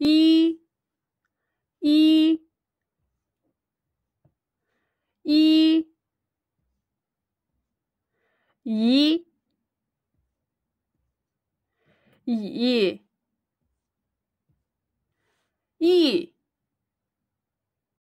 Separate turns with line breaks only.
一，一，一，一，
一，一。